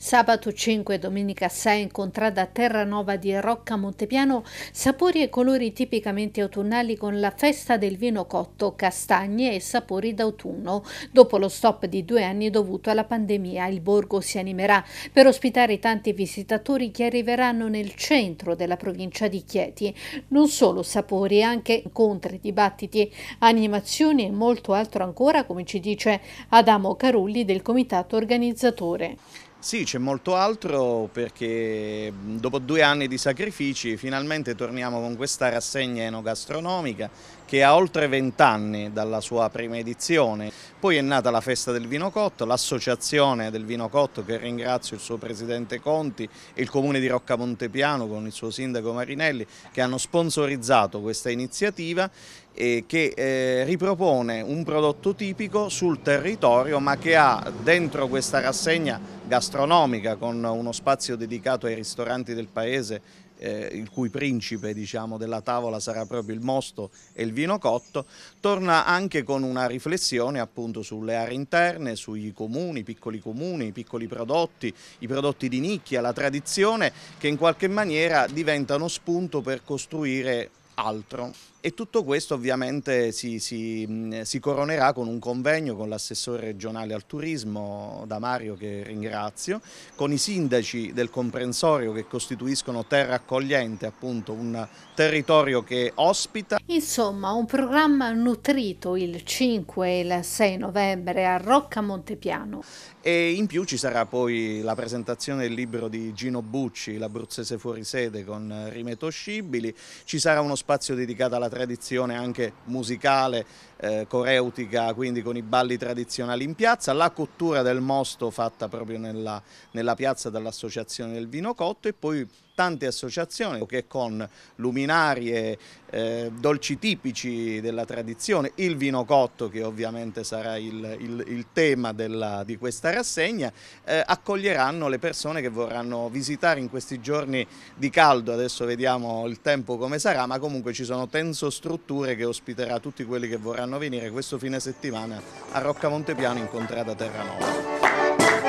Sabato 5 e domenica 6 incontrata a Terranova di Rocca Montepiano sapori e colori tipicamente autunnali con la festa del vino cotto, castagne e sapori d'autunno. Dopo lo stop di due anni dovuto alla pandemia, il borgo si animerà per ospitare i tanti visitatori che arriveranno nel centro della provincia di Chieti. Non solo sapori, anche incontri, dibattiti, animazioni e molto altro ancora, come ci dice Adamo Carulli del comitato organizzatore. Sì, c'è molto altro perché mm, dopo due anni di sacrifici finalmente torniamo con questa rassegna enogastronomica che ha oltre vent'anni dalla sua prima edizione. Poi è nata la Festa del Vino Cotto, l'associazione del Vino Cotto che ringrazio il suo presidente Conti e il comune di Rocca Montepiano con il suo sindaco Marinelli che hanno sponsorizzato questa iniziativa e che eh, ripropone un prodotto tipico sul territorio ma che ha dentro questa rassegna gastronomica con uno spazio dedicato ai ristoranti del paese eh, il cui principe diciamo, della tavola sarà proprio il mosto e il vino cotto, torna anche con una riflessione appunto sulle aree interne, sui comuni, i piccoli comuni, i piccoli prodotti, i prodotti di nicchia, la tradizione che in qualche maniera diventano spunto per costruire altro. E tutto questo ovviamente si, si, si coronerà con un convegno con l'assessore regionale al turismo, da Mario che ringrazio, con i sindaci del comprensorio che costituiscono terra accogliente, appunto un territorio che ospita. Insomma, un programma nutrito il 5 e il 6 novembre a Rocca Montepiano. E in più ci sarà poi la presentazione del libro di Gino Bucci, l'abruzzese fuorisede con Rimeto Scibili, ci sarà uno spazio spazio dedicato alla tradizione anche musicale, eh, coreutica, quindi con i balli tradizionali in piazza, la cottura del mosto fatta proprio nella, nella piazza dall'Associazione del Vino Cotto e poi tante associazioni che con luminarie, eh, dolci tipici della tradizione, il vino cotto che ovviamente sarà il, il, il tema della, di questa rassegna, eh, accoglieranno le persone che vorranno visitare in questi giorni di caldo, adesso vediamo il tempo come sarà, ma comunque comunque ci sono Tenso Strutture che ospiterà tutti quelli che vorranno venire questo fine settimana a Rocca Montepiano in contrada Terranova.